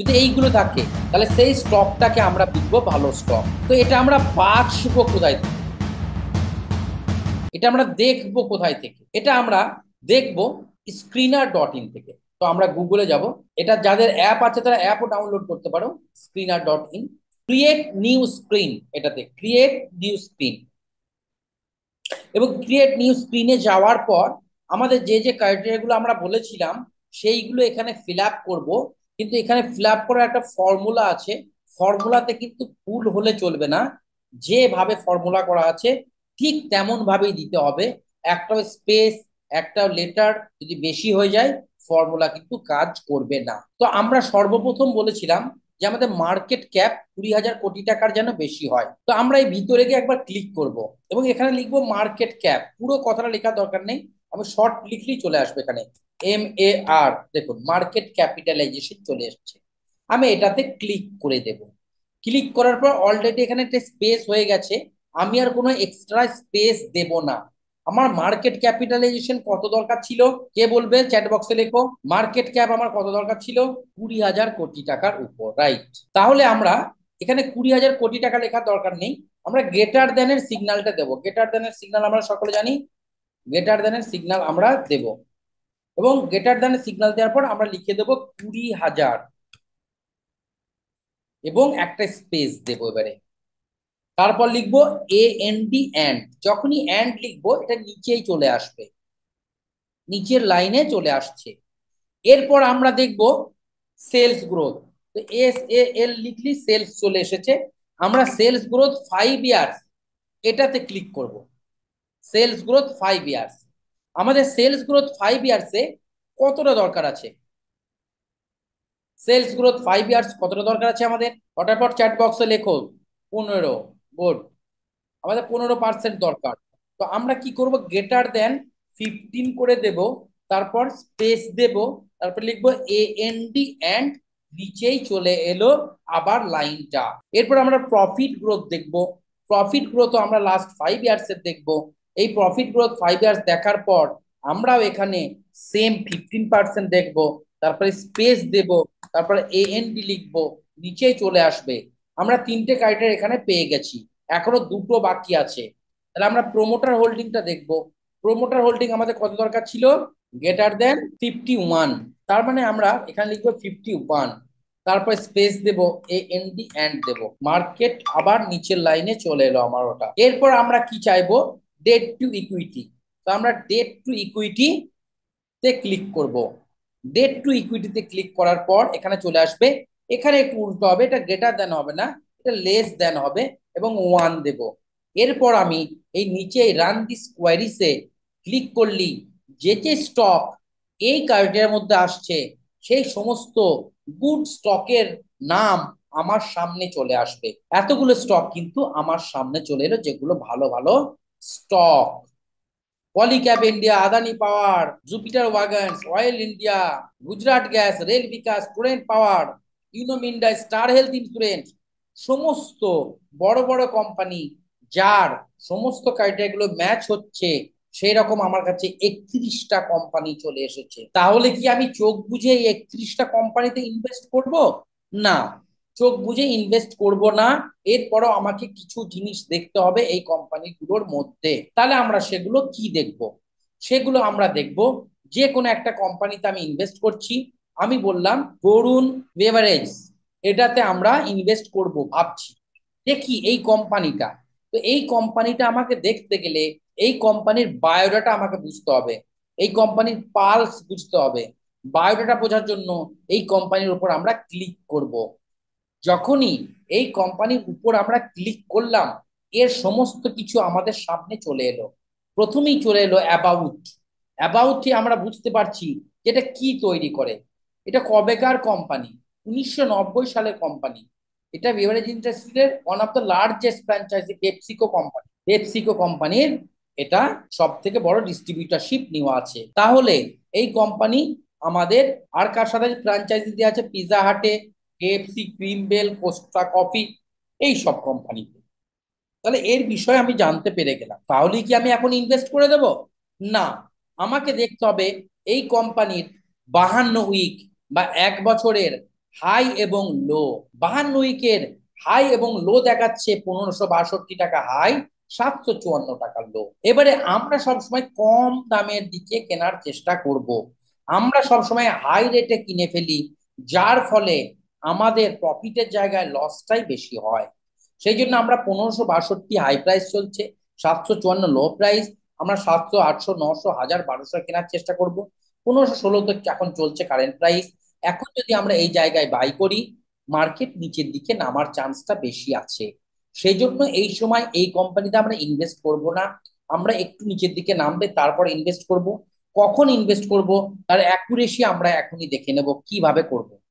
যদি এইগুলো থাকে তাহলে সেই স্টকটাকে আমরা বিকবো ভালো স্টক তো এটা আমরা শুভ কোথায় থেকে এটা আমরা দেখবো কোথায় থেকে এটা আমরা দেখবো স্ক্রিনার ডট ইন থেকে তো আমরা গুগলে যাব এটা যাদের অ্যাপ আছে তারা অ্যাপও ডাউনলোড করতে পারো screener dot in create new screen এটাতে ক্রিয়েট নিউ স্ক্রিন এবং ক্রিয়েট নিউ স্ক্রিনে যাওয়ার পর আমাদের যে যে ক্রাইটেরিয়াগুলো আমরা বলেছিলাম সেইগুলো এখানে ফিল আপ করবো কিন্তু এখানে ফিল আপ করার একটা ফর্মুলা আছে ফর্মুলাতে কিন্তু ভুল হলে চলবে না যেভাবে ফর্মুলা করা আছে ঠিক তেমন ভাবেই দিতে হবে একটা স্পেস একটা লেটার যদি বেশি হয়ে যায় ফর্মুলা কিন্তু কাজ করবে না তো আমরা সর্বপ্রথম বলেছিলাম যে আমাদের মার্কেট ক্যাপ কুড়ি হাজার কোটি টাকার যেন বেশি হয় তো আমরা এই ভিতরে গিয়ে একবার ক্লিক করব এবং এখানে লিখবো মার্কেট ক্যাপ পুরো কথাটা লেখার দরকার নেই আমি শর্ট লিখলেই চলে আসবে এখানে এম এ আর দেখুন মার্কেট ক্যাপিটালাইজেশন চলে এসছে আমি এটাতে ক্লিক করে দেব ক্লিক করার পর অলরেডি এখানে একটা স্পেস হয়ে গেছে আমি আর কোনো এক্সট্রা স্পেস দেব না আমার মার্কেট ক্যাপিটালাইজেশন কত দরকার ছিল কে বলবে চ্যাট বক্সে লেখো মার্কেট ক্যাপ আমার কত দরকার ছিল কুড়ি হাজার কোটি টাকার উপর রাইট তাহলে আমরা এখানে কুড়ি হাজার কোটি টাকা লেখার দরকার নেই আমরা গ্রেটার দ্যানের সিগনালটা দেবো গ্রেটার দ্যানের সিগনাল আমরা সকলে জানি গ্রেটার দ্যানের সিগনাল আমরা দেবো এবং গ্রেটার দ্যান সিগনাল দেওয়ার পর আমরা লিখে দেবো কুড়ি হাজার এবং একটা স্পেস দেব এবারে তারপর লিখবো এ এন ডি অ্যান্ড যখনই অ্যান্ড লিখবো এটা নিচেই চলে আসবে নিচের লাইনে চলে আসছে এরপর আমরা দেখব সেলস গ্রোথ তো এস এ এল লিখলি সেলস চলে এসেছে আমরা সেলস গ্রোথ ফাইভ ইয়ার্স এটাতে ক্লিক করব সেলস গ্রোথ ফাইভ ইয়ার্স আমাদের সেলস গ্রোথ ফাইভ ইয়ার্সে কতটা দরকার আছে সেলস গ্রোথ ফাইভ ইয়ার্স কতটা দরকার আছে আমাদের ফটাফট চ্যাট বক্সে লেখো পনেরো গুড আমাদের পনেরো পার্সেন্ট দরকার তো আমরা কি করব গ্রেটার দেন ফিফটিন করে দেব তারপর স্পেস দেব তারপর লিখবো এ এন ডি অ্যান্ড নিচেই চলে এলো আবার লাইনটা এরপর আমরা প্রফিট গ্রোথ দেখব প্রফিট গ্রোথ আমরা লাস্ট ফাইভ ইয়ার্সের দেখবো এই প্রফিট গ্রোথ ফাইভ ইয়ার্স দেখার পর আমরাও এখানে সেম ফিফটিন পার্সেন্ট দেখবো তারপরে স্পেস দেব তারপরে এএনডি লিখব নিচে চলে আসবে আমরা তিনটে ক্রাইটেরিয়া এখানে পেয়ে গেছি এখনো দুটো বাকি আছে তাহলে আমরা প্রোমোটার হোল্ডিংটা দেখব প্রোমোটার হোল্ডিং আমাদের কত দরকার ছিল গ্রেটার দেন ফিফটি ওয়ান তার মানে আমরা এখানে লিখবো ফিফটি ওয়ান তারপর স্পেস দেব এ এন ডি এন্ড দেব মার্কেট আবার নিচের লাইনে চলে এলো আমার ওটা এরপর আমরা কি চাইবো ডেট টু ইকুইটি তো আমরা ডেট টু ইকুইটিতে ক্লিক করব ডেট টু ইকুইটিতে ক্লিক করার পর এখানে চলে আসবে এখানে একটু উল্টো হবে এটা গ্রেটার দেন হবে না এটা লেস দেন হবে এবং ওয়ান দেব এরপর আমি এই নিচে রান দিস কোয়ারিসে ক্লিক করলি যে যে স্টক এই কার্ডের মধ্যে আসছে সেই সমস্ত গুড স্টকের নাম আমার সামনে চলে আসবে এতগুলো স্টক কিন্তু আমার সামনে চলে এলো যেগুলো ভালো ভালো stock Polycab India Adani power Jupiter wagon oil India Gujarat gas rail Vikas student power ইউনোম ইন্ডিয়া স্টার হেলথ ইন্স্যুরেন্স সমস্ত বড় বড় কোম্পানি যার সমস্ত ক্রাইটেরিয়াগুলো ম্যাচ হচ্ছে সেই রকম আমার কাছে একত্রিশটা কোম্পানি চলে এসেছে তাহলে কি আমি চোখ বুঝে এই একত্রিশটা কোম্পানিতে ইনভেস্ট করব না চোখ বুঝে ইনভেস্ট করব না এরপরও আমাকে কিছু জিনিস দেখতে হবে এই কোম্পানিগুলোর মধ্যে তাহলে আমরা সেগুলো কি দেখব সেগুলো আমরা দেখব যে কোনো একটা কোম্পানিতে আমি ইনভেস্ট করছি আমি বললাম বরুণ বেভারেজ এটাতে আমরা ইনভেস্ট করব ভাবছি দেখি এই কোম্পানিটা তো এই কোম্পানিটা আমাকে দেখতে গেলে এই কোম্পানির বায়োডাটা আমাকে বুঝতে হবে এই কোম্পানির পালস বুঝতে হবে বায়োডাটা বোঝার জন্য এই কোম্পানির উপর আমরা ক্লিক করব যখনই এই কোম্পানির উপর আমরা ক্লিক করলাম এর সমস্ত কিছু আমাদের সামনে চলে এলো প্রথমেই চলে এলো অ্যাবাউট অ্যাবাউটটি আমরা বুঝতে পারছি যেটা কি তৈরি করে এটা কবেকার কোম্পানি উনিশশো সালের কোম্পানি এটা বিভারেজ ইন্ডাস্ট্রির one of the largest franchise PepsiCo company পেপসিকো কোম্পানির এটা সব থেকে বড় ডিস্ট্রিবিউটারশিপ নেওয়া আছে তাহলে এই কোম্পানি আমাদের আর কার সাথে ফ্র্যাঞ্চাইজি দেওয়া আছে পিজা হাটে কেএফসি বেল কোস্টা কফি এই সব কোম্পানিগুলো তাহলে এর বিষয়ে আমি জানতে পেরে গেলাম তাহলে কি আমি এখন ইনভেস্ট করে দেব না আমাকে দেখতে হবে এই কোম্পানির বাহান্ন উইক বা এক বছরের হাই এবং লো বাহান্ন উইকের হাই এবং লো দেখাচ্ছে পনেরোশো বাষট্টি টাকা হাই সাতশো চুয়ান্ন টাকা লো এবারে আমরা সবসময় কম দামের দিকে কেনার চেষ্টা করব। আমরা সবসময় হাই রেটে কিনে ফেলি যার ফলে আমাদের প্রফিটের জায়গায় লসটাই বেশি হয় সেই জন্য আমরা পনেরোশো বাষট্টি হাই প্রাইস চলছে সাতশো চুয়ান্ন লো প্রাইস আমরা সাতশো আটশো নশো হাজার বারোশো কেনার চেষ্টা করব পনেরোশো ষোলো তো এখন চলছে কারেন্ট প্রাইস এখন যদি আমরা এই জায়গায় বাই করি মার্কেট নিচের দিকে নামার চান্সটা বেশি আছে সেই জন্য এই সময় এই কোম্পানিতে আমরা ইনভেস্ট করব না আমরা একটু নিচের দিকে নামবে তারপর ইনভেস্ট করব কখন ইনভেস্ট করব তার অ্যাকুরেসি আমরা এখনই দেখে নেব কিভাবে করবো